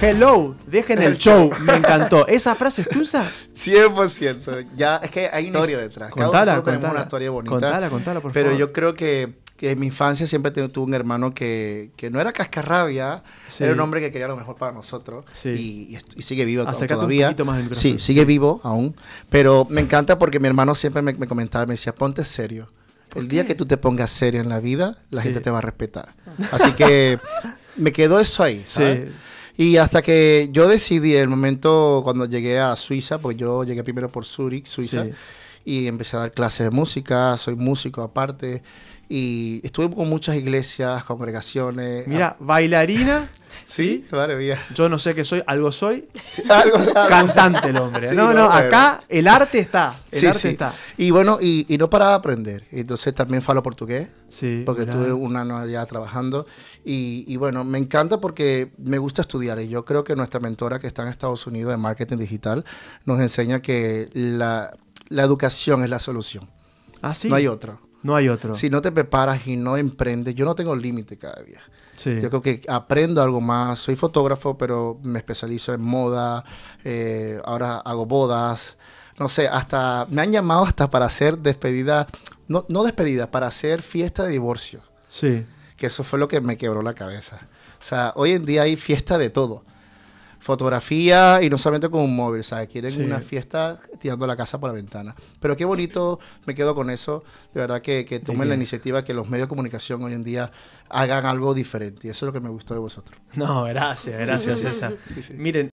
hello, dejen el show. Me encantó. ¿Esa frase es tuya? 100%. Ya, es que hay una historia detrás. Cada tenemos una historia bonita. pero yo creo que, en mi infancia siempre tuve un hermano que, no era cascarrabia, era un hombre que quería lo mejor para nosotros. Y, sigue vivo todavía. sí, sigue vivo aún. Pero me encanta porque mi hermano siempre me, comentaba, me decía, ponte serio. El día que tú te pongas serio en la vida, la gente te va a respetar. Así que me quedó eso ahí. ¿sabes? Sí. Y hasta que yo decidí, el momento cuando llegué a Suiza, pues yo llegué primero por Zurich, Suiza, y empecé a dar clases de música, soy músico aparte, y estuve con muchas iglesias, congregaciones. Mira, bailarina Sí, bien. Yo no sé qué soy, algo soy. algo, Cantante el hombre. no, no, acá el arte está. El arte está. Y bueno, y, no para de aprender. Entonces también falo portugués. Sí. Porque estuve un año allá trabajando. Y, bueno, me encanta porque me gusta estudiar. Y yo creo que nuestra mentora que está en Estados Unidos de marketing digital nos enseña que la, la educación es la solución. Ah, sí. No hay otra. No hay otro. Si no te preparas y no emprendes, yo no tengo límite cada día. Sí. Yo creo que aprendo algo más. Soy fotógrafo, pero me especializo en moda. Eh, ahora hago bodas. No sé, hasta me han llamado hasta para hacer despedida, no, no despedida, para hacer fiesta de divorcio. Sí. Que eso fue lo que me quebró la cabeza. O sea, hoy en día hay fiesta de todo fotografía y no solamente con un móvil, ¿sabes? Quieren una fiesta tirando la casa por la ventana. Pero qué bonito, me quedo con eso, de verdad que, tomen la iniciativa que los medios de comunicación hoy en día hagan algo diferente y eso es lo que me gustó de vosotros. No, gracias, gracias César. Miren,